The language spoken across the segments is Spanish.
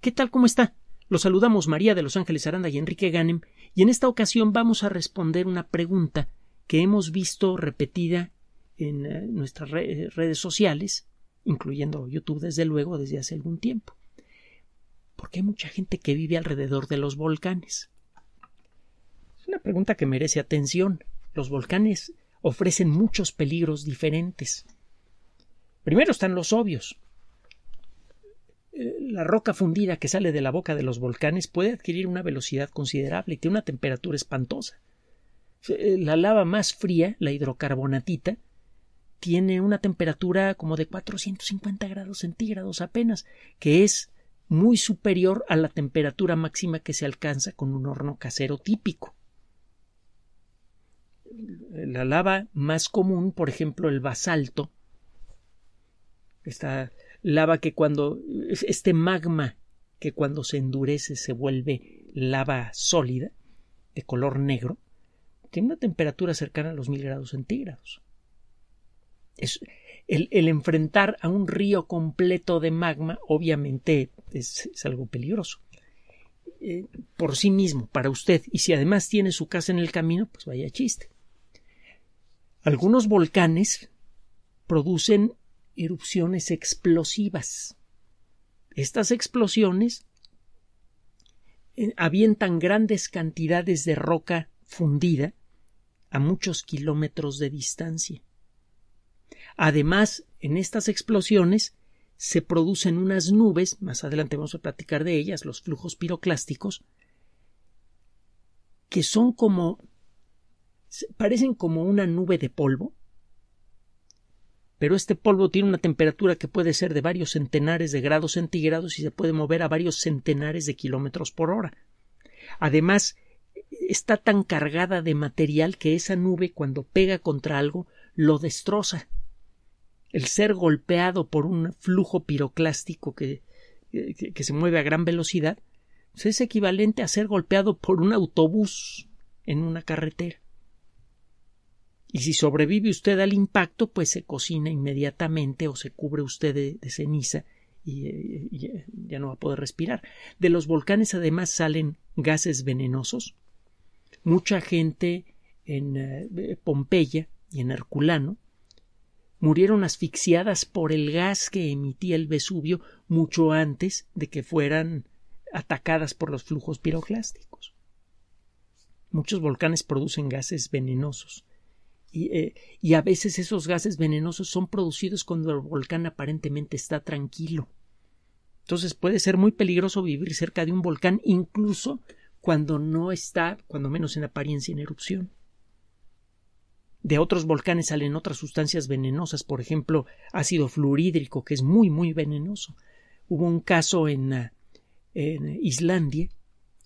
¿Qué tal? ¿Cómo está? Los saludamos María de Los Ángeles Aranda y Enrique Ganem, y en esta ocasión vamos a responder una pregunta que hemos visto repetida en eh, nuestras eh, redes sociales, incluyendo YouTube desde luego desde hace algún tiempo. ¿Por qué hay mucha gente que vive alrededor de los volcanes? Es una pregunta que merece atención. Los volcanes ofrecen muchos peligros diferentes. Primero están los obvios. Eh, la roca fundida que sale de la boca de los volcanes puede adquirir una velocidad considerable y tiene una temperatura espantosa. Eh, la lava más fría, la hidrocarbonatita, tiene una temperatura como de 450 grados centígrados apenas, que es muy superior a la temperatura máxima que se alcanza con un horno casero típico. La lava más común, por ejemplo, el basalto, está lava que cuando este magma que cuando se endurece se vuelve lava sólida de color negro, tiene una temperatura cercana a los mil grados centígrados. Es, el, enfrentar a un río completo de magma obviamente es, algo peligroso. Eh, por sí mismo, para usted, y si además tiene su casa en el camino, pues vaya chiste. Algunos volcanes producen erupciones explosivas. Estas explosiones eh, avientan grandes cantidades de roca fundida a muchos kilómetros de distancia. Además, en estas explosiones se producen unas nubes, más adelante vamos a platicar de ellas, los flujos piroclásticos, que son como parecen como una nube de polvo, pero este polvo tiene una temperatura que puede ser de varios centenares de grados centígrados y se puede mover a varios centenares de kilómetros por hora. Además, está tan cargada de material que esa nube cuando pega contra algo lo destroza. El ser golpeado por un flujo piroclástico que, se mueve a gran velocidad pues es equivalente a ser golpeado por un autobús en una carretera y si sobrevive usted al impacto, pues se cocina inmediatamente o se cubre usted de, ceniza y, ya no va a poder respirar. De los volcanes además salen gases venenosos. Mucha gente en eh, Pompeya y en Herculano murieron asfixiadas por el gas que emitía el Vesubio mucho antes de que fueran atacadas por los flujos piroclásticos. Muchos volcanes producen gases venenosos. Eh, y, a veces esos gases venenosos son producidos cuando el volcán aparentemente está tranquilo. Entonces puede ser muy peligroso vivir cerca de un volcán incluso cuando no está, cuando menos en apariencia, en erupción. De otros volcanes salen otras sustancias venenosas, por ejemplo, ácido fluorídrico, que es muy, muy venenoso. Hubo un caso en, eh, en Islandia,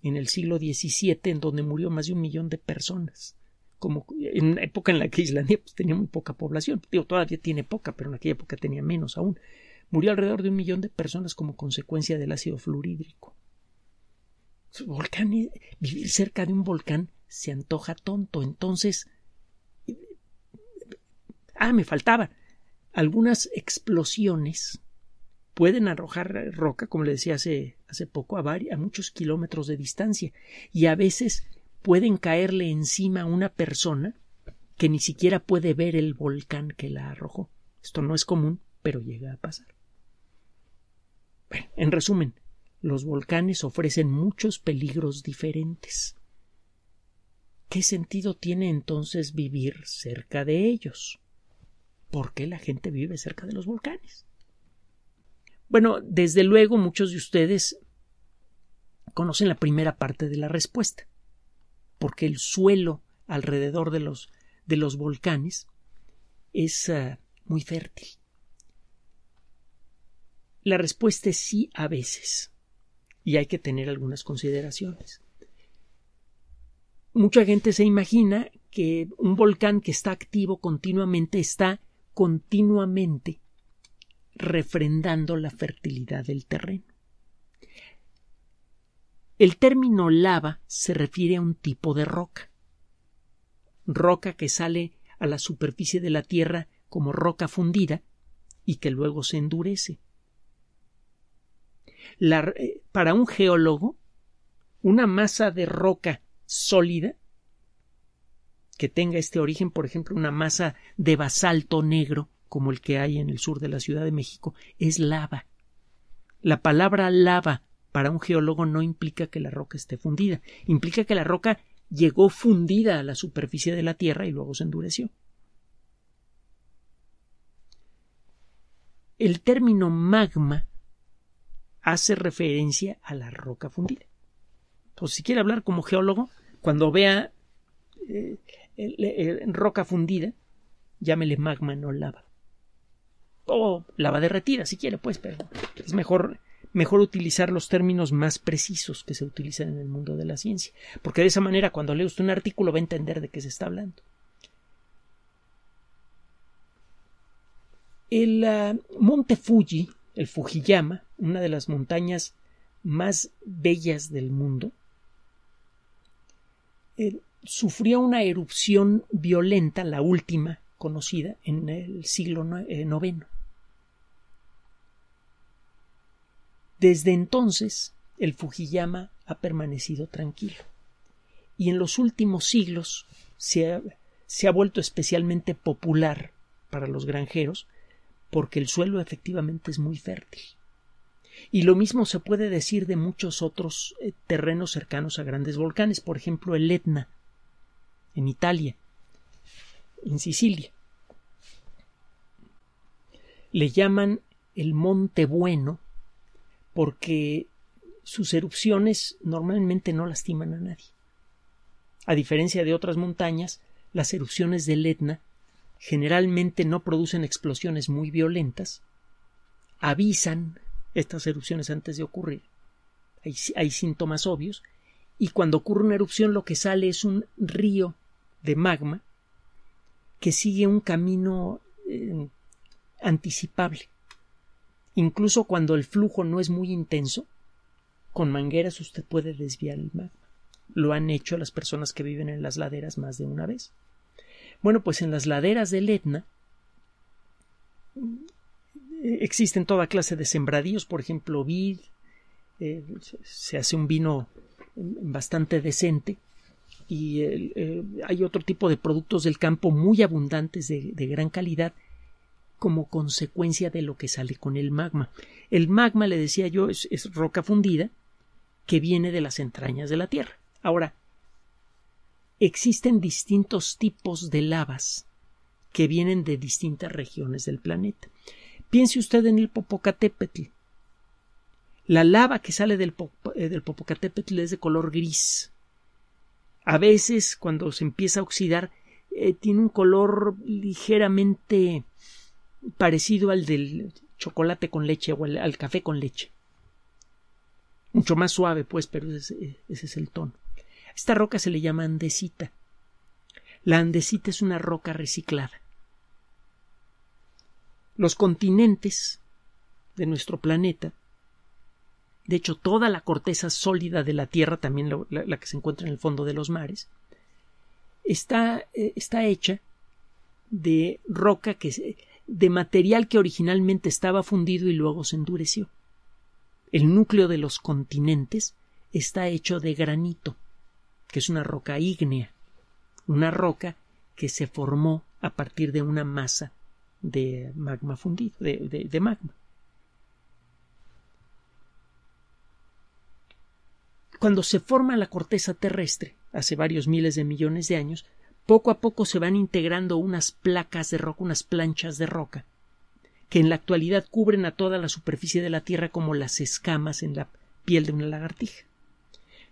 en el siglo XVII, en donde murió más de un millón de personas como en una época en la que Islandia pues, tenía muy poca población, digo, todavía tiene poca, pero en aquella época tenía menos aún. Murió alrededor de un millón de personas como consecuencia del ácido fluorhídrico. Volcán, eh, vivir cerca de un volcán se antoja tonto, entonces. Eh, eh, ah, me faltaba. Algunas explosiones pueden arrojar roca, como le decía hace, hace poco, a, a muchos kilómetros de distancia, y a veces pueden caerle encima a una persona que ni siquiera puede ver el volcán que la arrojó. Esto no es común, pero llega a pasar. Bueno, en resumen, los volcanes ofrecen muchos peligros diferentes. ¿Qué sentido tiene entonces vivir cerca de ellos? ¿Por qué la gente vive cerca de los volcanes? Bueno, desde luego muchos de ustedes conocen la primera parte de la respuesta porque el suelo alrededor de los, de los volcanes es eh, muy fértil. La respuesta es sí a veces, y hay que tener algunas consideraciones. Mucha gente se imagina que un volcán que está activo continuamente está continuamente refrendando la fertilidad del terreno. El término lava se refiere a un tipo de roca. Roca que sale a la superficie de la Tierra como roca fundida y que luego se endurece. Eh, para un geólogo, una masa de roca sólida que tenga este origen, por ejemplo, una masa de basalto negro, como el que hay en el sur de la Ciudad de México, es lava. La palabra lava para un geólogo no implica que la roca esté fundida, implica que la roca llegó fundida a la superficie de la Tierra y luego se endureció. El término magma hace referencia a la roca fundida. Entonces, pues, si quiere hablar como geólogo, cuando vea eh, roca fundida, llámele magma, no lava. O lava derretida, si quiere, pues, pero es mejor mejor utilizar los términos más precisos que se utilizan en el mundo de la ciencia, porque de esa manera cuando lee usted un artículo va a entender de qué se está hablando. El ah, monte Fuji, el Fujiyama, una de las montañas más bellas del mundo, eh, sufrió una erupción violenta, la última conocida, en el siglo IX. Desde entonces, el Fujiyama ha permanecido tranquilo y en los últimos siglos se ha, se ha vuelto especialmente popular para los granjeros porque el suelo efectivamente es muy fértil. Y lo mismo se puede decir de muchos otros eh, terrenos cercanos a grandes volcanes, por ejemplo el Etna, en Italia, en Sicilia. Le llaman el Monte Bueno porque sus erupciones normalmente no lastiman a nadie. A diferencia de otras montañas, las erupciones del Etna generalmente no producen explosiones muy violentas, avisan estas erupciones antes de ocurrir, hay, síntomas obvios, y cuando ocurre una erupción lo que sale es un río de magma que sigue un camino eh, anticipable. Incluso cuando el flujo no es muy intenso, con mangueras usted puede desviar el magma. Lo han hecho las personas que viven en las laderas más de una vez. Bueno, pues en las laderas del Etna eh, existen toda clase de sembradíos, por ejemplo, vid, eh, se hace un vino bastante decente y eh, hay otro tipo de productos del campo muy abundantes de gran calidad como consecuencia de lo que sale con el magma. El magma, le decía yo, es, roca fundida que viene de las entrañas de la Tierra. Ahora, existen distintos tipos de lavas que vienen de distintas regiones del planeta. Piense usted en el Popocatépetl. La lava que sale del, eh, Popocatépetl es de color gris. A veces, cuando se empieza a oxidar, eh, tiene un color ligeramente parecido al del chocolate con leche o al, café con leche. Mucho más suave, pues, pero ese, es el tono. esta roca se le llama andesita. La andesita es una roca reciclada. Los continentes de nuestro planeta de hecho, toda la corteza sólida de la Tierra, también la, que se encuentra en el fondo de los mares, está, eh, está hecha de roca que, de material que originalmente estaba fundido y luego se endureció. El núcleo de los continentes está hecho de granito, que es una roca ígnea, una roca que se formó a partir de una masa de magma fundido, de, magma. Cuando se forma la corteza terrestre, hace varios miles de millones de años, poco a poco se van integrando unas placas de roca, unas planchas de roca, que en la actualidad cubren a toda la superficie de la Tierra como las escamas en la piel de una lagartija.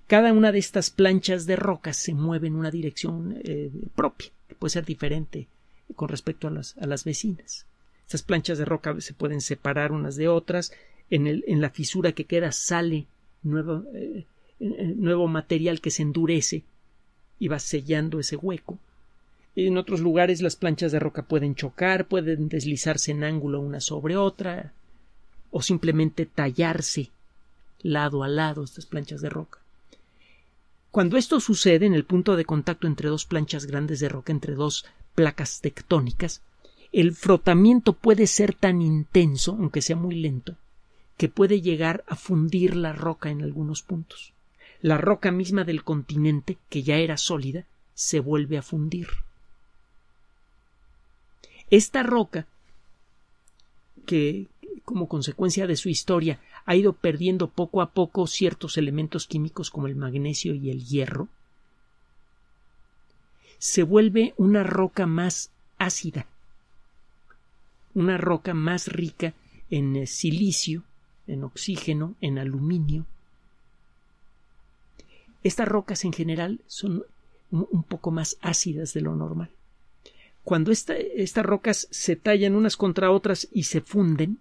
Cada una de estas planchas de roca se mueve en una dirección eh, propia, que puede ser diferente con respecto a las, a las vecinas. Estas planchas de roca se pueden separar unas de otras, en, en la fisura que queda sale nuevo, eh, eh, nuevo material que se endurece y va sellando ese hueco. En otros lugares las planchas de roca pueden chocar, pueden deslizarse en ángulo una sobre otra, o simplemente tallarse lado a lado estas planchas de roca. Cuando esto sucede en el punto de contacto entre dos planchas grandes de roca, entre dos placas tectónicas, el frotamiento puede ser tan intenso, aunque sea muy lento, que puede llegar a fundir la roca en algunos puntos la roca misma del continente, que ya era sólida, se vuelve a fundir. Esta roca, que como consecuencia de su historia ha ido perdiendo poco a poco ciertos elementos químicos como el magnesio y el hierro, se vuelve una roca más ácida, una roca más rica en silicio, en oxígeno, en aluminio, estas rocas en general son un poco más ácidas de lo normal. Cuando estas rocas se tallan unas contra otras y se funden,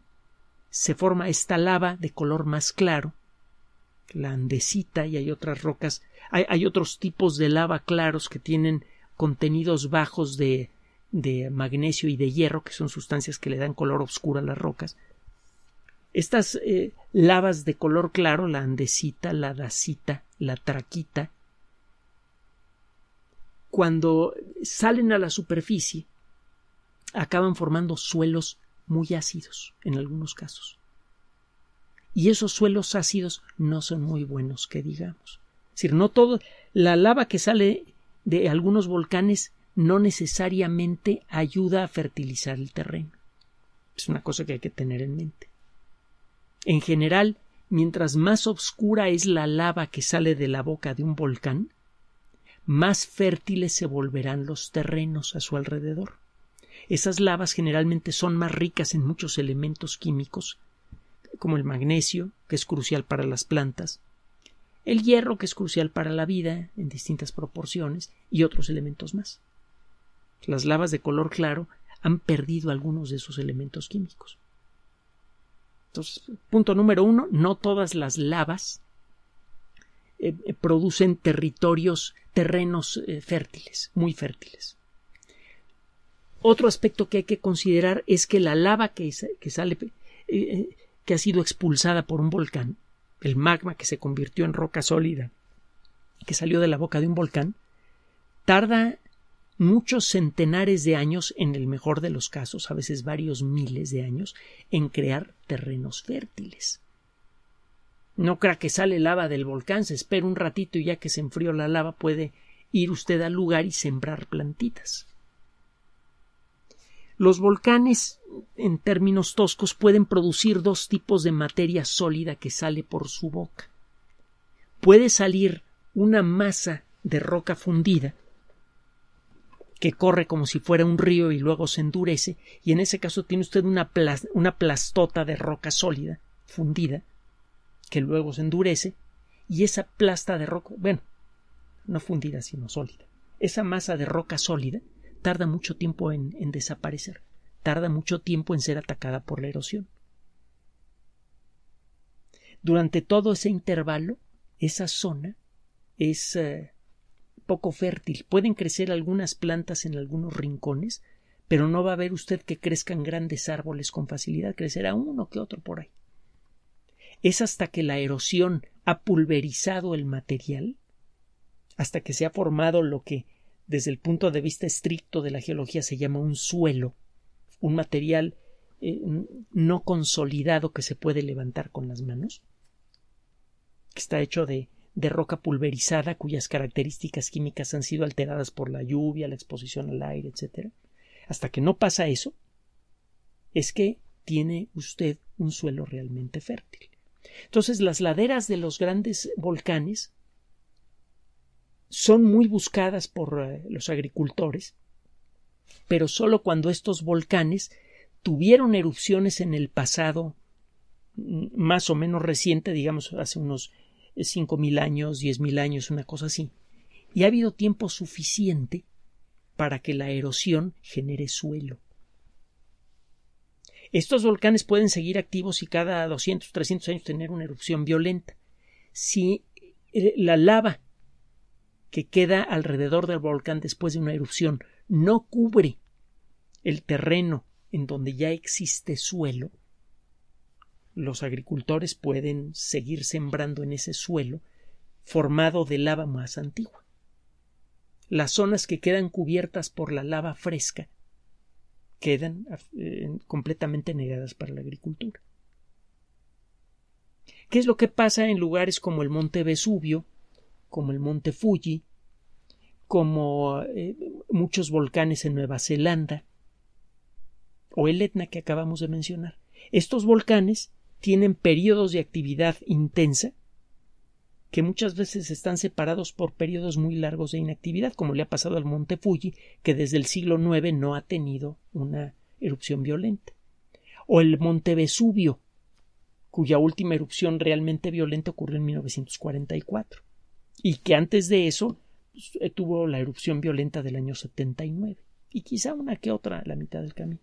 se forma esta lava de color más claro, la andesita y hay otras rocas, hay, otros tipos de lava claros que tienen contenidos bajos de, de magnesio y de hierro, que son sustancias que le dan color oscuro a las rocas, estas eh, lavas de color claro, la andesita, la dacita, la traquita, cuando salen a la superficie, acaban formando suelos muy ácidos en algunos casos. Y esos suelos ácidos no son muy buenos, que digamos. Es decir, no todo. La lava que sale de algunos volcanes no necesariamente ayuda a fertilizar el terreno. Es una cosa que hay que tener en mente. En general, mientras más obscura es la lava que sale de la boca de un volcán, más fértiles se volverán los terrenos a su alrededor. Esas lavas generalmente son más ricas en muchos elementos químicos, como el magnesio, que es crucial para las plantas, el hierro, que es crucial para la vida en distintas proporciones, y otros elementos más. Las lavas de color claro han perdido algunos de esos elementos químicos punto número uno, no todas las lavas eh, eh, producen territorios, terrenos eh, fértiles, muy fértiles. Otro aspecto que hay que considerar es que la lava que, sale, que ha sido expulsada por un volcán, el magma que se convirtió en roca sólida, que salió de la boca de un volcán, tarda muchos centenares de años, en el mejor de los casos, a veces varios miles de años, en crear terrenos fértiles. No crea que sale lava del volcán, se espera un ratito y ya que se enfrió la lava puede ir usted al lugar y sembrar plantitas. Los volcanes, en términos toscos, pueden producir dos tipos de materia sólida que sale por su boca. Puede salir una masa de roca fundida que corre como si fuera un río y luego se endurece, y en ese caso tiene usted una, una plastota de roca sólida, fundida, que luego se endurece, y esa plasta de roca, bueno, no fundida, sino sólida, esa masa de roca sólida tarda mucho tiempo en, en desaparecer, tarda mucho tiempo en ser atacada por la erosión. Durante todo ese intervalo, esa zona es eh, poco fértil. Pueden crecer algunas plantas en algunos rincones, pero no va a ver usted que crezcan grandes árboles con facilidad, crecerá uno que otro por ahí. Es hasta que la erosión ha pulverizado el material, hasta que se ha formado lo que, desde el punto de vista estricto de la geología, se llama un suelo, un material eh, no consolidado que se puede levantar con las manos, que está hecho de de roca pulverizada cuyas características químicas han sido alteradas por la lluvia, la exposición al aire, etc. Hasta que no pasa eso, es que tiene usted un suelo realmente fértil. Entonces, las laderas de los grandes volcanes son muy buscadas por eh, los agricultores, pero solo cuando estos volcanes tuvieron erupciones en el pasado mm, más o menos reciente, digamos hace unos cinco mil años, diez mil años, una cosa así. Y ha habido tiempo suficiente para que la erosión genere suelo. Estos volcanes pueden seguir activos y cada 200, 300 años tener una erupción violenta. Si eh, la lava que queda alrededor del volcán después de una erupción no cubre el terreno en donde ya existe suelo, los agricultores pueden seguir sembrando en ese suelo formado de lava más antigua. Las zonas que quedan cubiertas por la lava fresca quedan eh, completamente negadas para la agricultura. ¿Qué es lo que pasa en lugares como el Monte Vesubio, como el Monte Fuji, como eh, muchos volcanes en Nueva Zelanda o el Etna que acabamos de mencionar? Estos volcanes tienen periodos de actividad intensa que muchas veces están separados por periodos muy largos de inactividad, como le ha pasado al monte Fuji, que desde el siglo IX no ha tenido una erupción violenta. O el monte Vesubio, cuya última erupción realmente violenta ocurrió en 1944, y que antes de eso pues, eh, tuvo la erupción violenta del año 79, y quizá una que otra a la mitad del camino.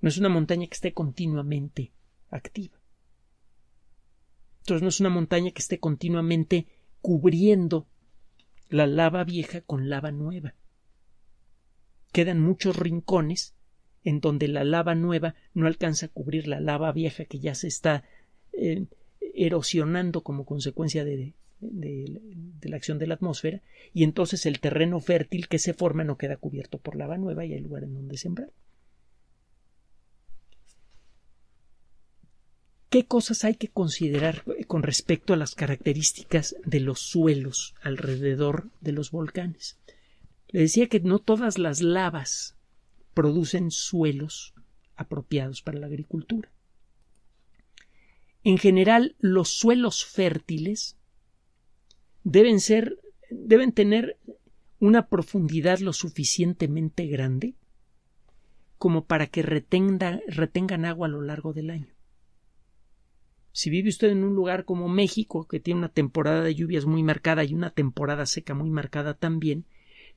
No es una montaña que esté continuamente activa. Entonces no es una montaña que esté continuamente cubriendo la lava vieja con lava nueva. Quedan muchos rincones en donde la lava nueva no alcanza a cubrir la lava vieja que ya se está eh, erosionando como consecuencia de, de, la acción de la atmósfera, y entonces el terreno fértil que se forma no queda cubierto por lava nueva y hay lugar en donde sembrar. ¿Qué cosas hay que considerar eh, con respecto a las características de los suelos alrededor de los volcanes? Le decía que no todas las lavas producen suelos apropiados para la agricultura. En general, los suelos fértiles deben ser deben tener una profundidad lo suficientemente grande como para que retengan agua a lo largo del año. Si vive usted en un lugar como México, que tiene una temporada de lluvias muy marcada y una temporada seca muy marcada también,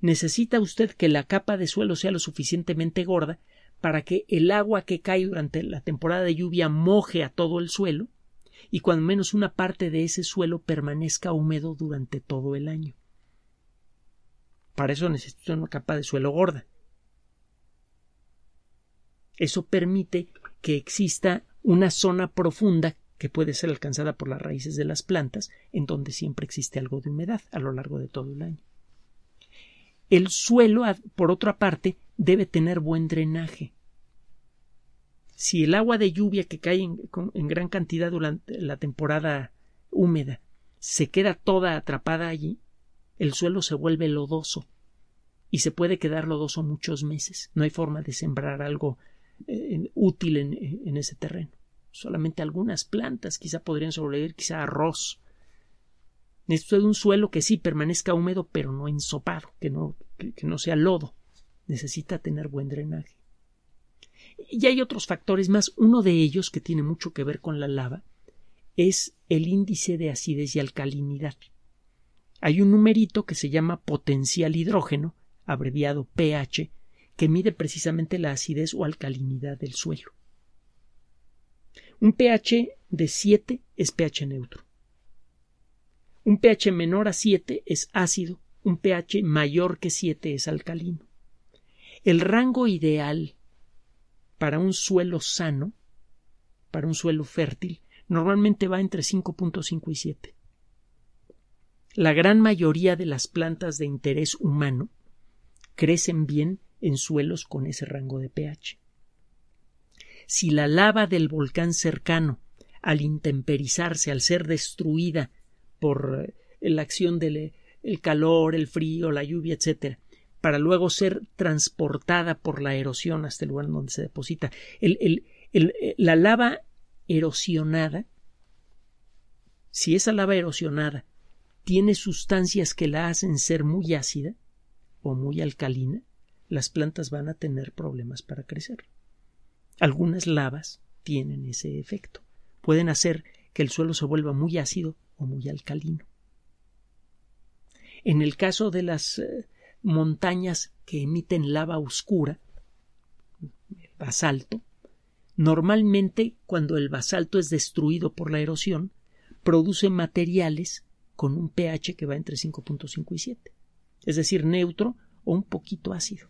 necesita usted que la capa de suelo sea lo suficientemente gorda para que el agua que cae durante la temporada de lluvia moje a todo el suelo y cuando menos una parte de ese suelo permanezca húmedo durante todo el año. Para eso necesita una capa de suelo gorda. Eso permite que exista una zona profunda que puede ser alcanzada por las raíces de las plantas, en donde siempre existe algo de humedad a lo largo de todo el año. El suelo, por otra parte, debe tener buen drenaje. Si el agua de lluvia que cae en, gran cantidad durante la temporada húmeda se queda toda atrapada allí, el suelo se vuelve lodoso y se puede quedar lodoso muchos meses. No hay forma de sembrar algo eh, útil en ese terreno. Solamente algunas plantas quizá podrían sobrevivir, quizá arroz. Necesito un suelo que sí permanezca húmedo, pero no ensopado, que no, que no sea lodo. Necesita tener buen drenaje. Y hay otros factores más. Uno de ellos, que tiene mucho que ver con la lava, es el índice de acidez y alcalinidad. Hay un numerito que se llama potencial hidrógeno, abreviado pH, que mide precisamente la acidez o alcalinidad del suelo. Un pH de 7 es pH neutro. Un pH menor a 7 es ácido, un pH mayor que 7 es alcalino. El rango ideal para un suelo sano, para un suelo fértil, normalmente va entre 5.5 y 7. La gran mayoría de las plantas de interés humano crecen bien en suelos con ese rango de pH si la lava del volcán cercano, al intemperizarse, al ser destruida por eh, la acción del eh, calor, el frío, la lluvia, etcétera, para luego ser transportada por la erosión hasta el lugar donde se deposita. Eh, la lava erosionada, si esa lava erosionada tiene sustancias que la hacen ser muy ácida o muy alcalina, las plantas van a tener problemas para crecer. Algunas lavas tienen ese efecto. Pueden hacer que el suelo se vuelva muy ácido o muy alcalino. En el caso de las eh, montañas que emiten lava oscura, basalto, normalmente cuando el basalto es destruido por la erosión, produce materiales con un pH que va entre 5.5 y 7, es decir, neutro o un poquito ácido.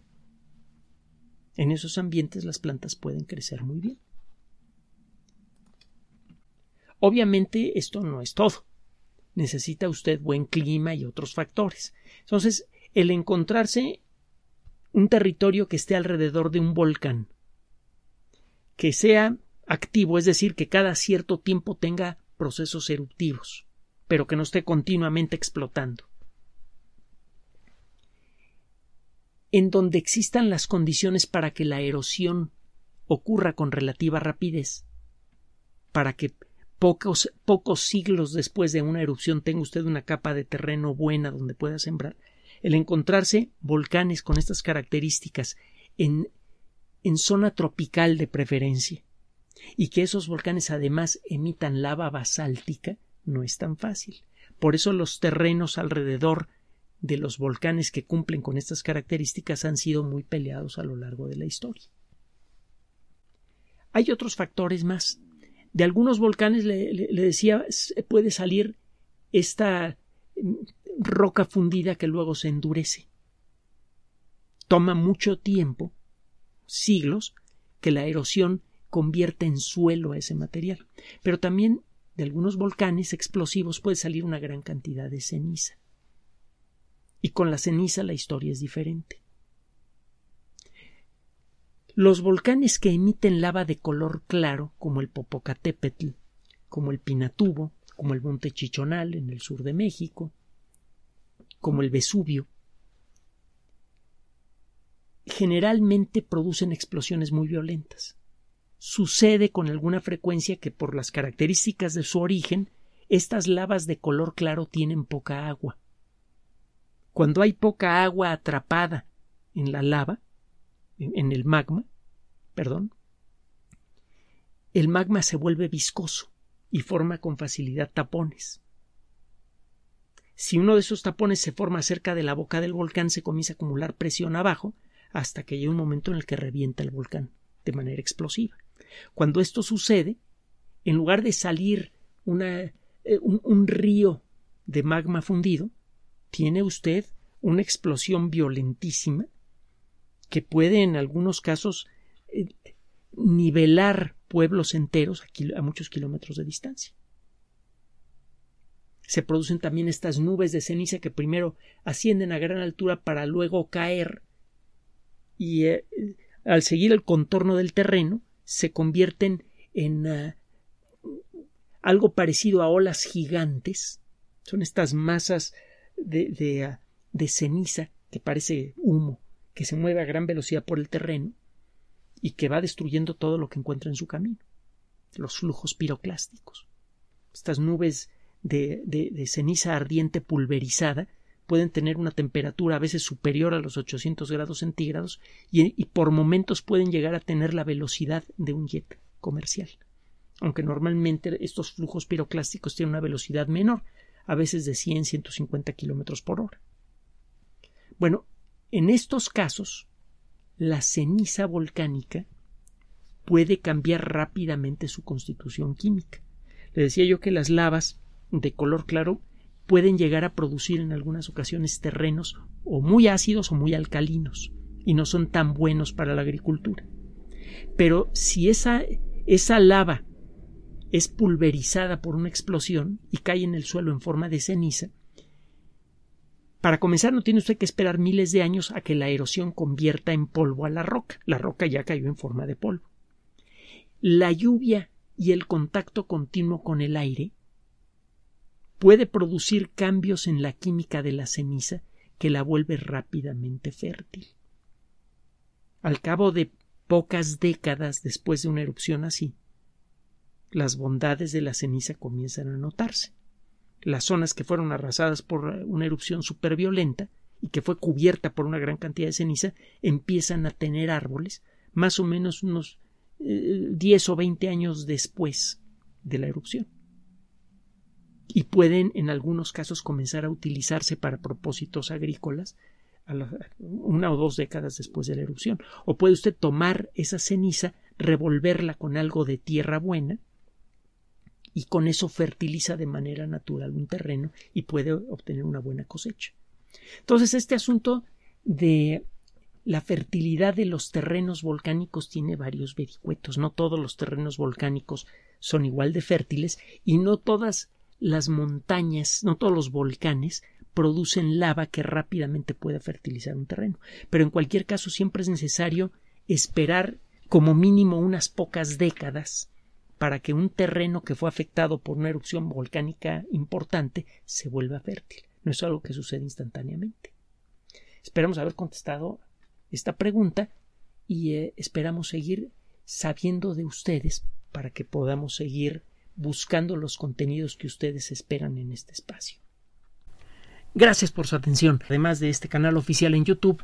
En esos ambientes las plantas pueden crecer muy bien. Obviamente esto no es todo. Necesita usted buen clima y otros factores. Entonces, el encontrarse un territorio que esté alrededor de un volcán, que sea activo, es decir, que cada cierto tiempo tenga procesos eruptivos, pero que no esté continuamente explotando. en donde existan las condiciones para que la erosión ocurra con relativa rapidez, para que pocos, pocos siglos después de una erupción tenga usted una capa de terreno buena donde pueda sembrar, el encontrarse volcanes con estas características en, en zona tropical de preferencia, y que esos volcanes además emitan lava basáltica, no es tan fácil. Por eso los terrenos alrededor de los volcanes que cumplen con estas características han sido muy peleados a lo largo de la historia. Hay otros factores más. De algunos volcanes, le, decía, puede salir esta mm, roca fundida que luego se endurece. Toma mucho tiempo, siglos, que la erosión convierte en suelo a ese material. Pero también de algunos volcanes explosivos puede salir una gran cantidad de ceniza y con la ceniza la historia es diferente. Los volcanes que emiten lava de color claro, como el Popocatépetl, como el Pinatubo, como el Monte Chichonal en el sur de México, como el Vesubio, generalmente producen explosiones muy violentas. Sucede con alguna frecuencia que por las características de su origen, estas lavas de color claro tienen poca agua cuando hay poca agua atrapada en la lava, en, el magma, perdón, el magma se vuelve viscoso y forma con facilidad tapones. Si uno de esos tapones se forma cerca de la boca del volcán, se comienza a acumular presión abajo hasta que llega un momento en el que revienta el volcán de manera explosiva. Cuando esto sucede, en lugar de salir eh, un río de magma fundido, tiene usted una explosión violentísima que puede en algunos casos eh, nivelar pueblos enteros a, muchos kilómetros de distancia. Se producen también estas nubes de ceniza que primero ascienden a gran altura para luego caer y eh, al seguir el contorno del terreno se convierten en eh, algo parecido a olas gigantes. Son estas masas de, ceniza que parece humo, que se mueve a gran velocidad por el terreno y que va destruyendo todo lo que encuentra en su camino, los flujos piroclásticos. Estas nubes de, ceniza ardiente pulverizada pueden tener una temperatura a veces superior a los 800 grados centígrados y por momentos pueden llegar a tener la velocidad de un jet comercial, aunque normalmente estos flujos piroclásticos tienen una velocidad menor, a veces de 100, 150 kilómetros por hora. Bueno, en estos casos, la ceniza volcánica puede cambiar rápidamente su constitución química. Le decía yo que las lavas de color claro pueden llegar a producir en algunas ocasiones terrenos o muy ácidos o muy alcalinos y no son tan buenos para la agricultura. Pero si esa, esa lava es pulverizada por una explosión y cae en el suelo en forma de ceniza. Para comenzar, no tiene usted que esperar miles de años a que la erosión convierta en polvo a la roca. La roca ya cayó en forma de polvo. La lluvia y el contacto continuo con el aire puede producir cambios en la química de la ceniza que la vuelve rápidamente fértil. Al cabo de pocas décadas después de una erupción así, las bondades de la ceniza comienzan a notarse. Las zonas que fueron arrasadas por eh, una erupción superviolenta y que fue cubierta por una gran cantidad de ceniza empiezan a tener árboles más o menos unos eh, diez 10 o 20 años después de la erupción. Y pueden en algunos casos comenzar a utilizarse para propósitos agrícolas una o dos décadas después de la erupción. O puede usted tomar esa ceniza, revolverla con algo de tierra buena y con eso fertiliza de manera natural un terreno y puede obtener una buena cosecha. Entonces, este asunto de la fertilidad de los terrenos volcánicos tiene varios vericuetos. No todos los terrenos volcánicos son igual de fértiles y no todas las montañas, no todos los volcanes producen lava que rápidamente pueda fertilizar un terreno. Pero en cualquier caso siempre es necesario esperar como mínimo unas pocas décadas para que un terreno que fue afectado por una erupción volcánica importante se vuelva fértil. No es algo que sucede instantáneamente. Esperamos haber contestado esta pregunta y eh, esperamos seguir sabiendo de ustedes para que podamos seguir buscando los contenidos que ustedes esperan en este espacio. Gracias por su atención. Además de este canal oficial en YouTube,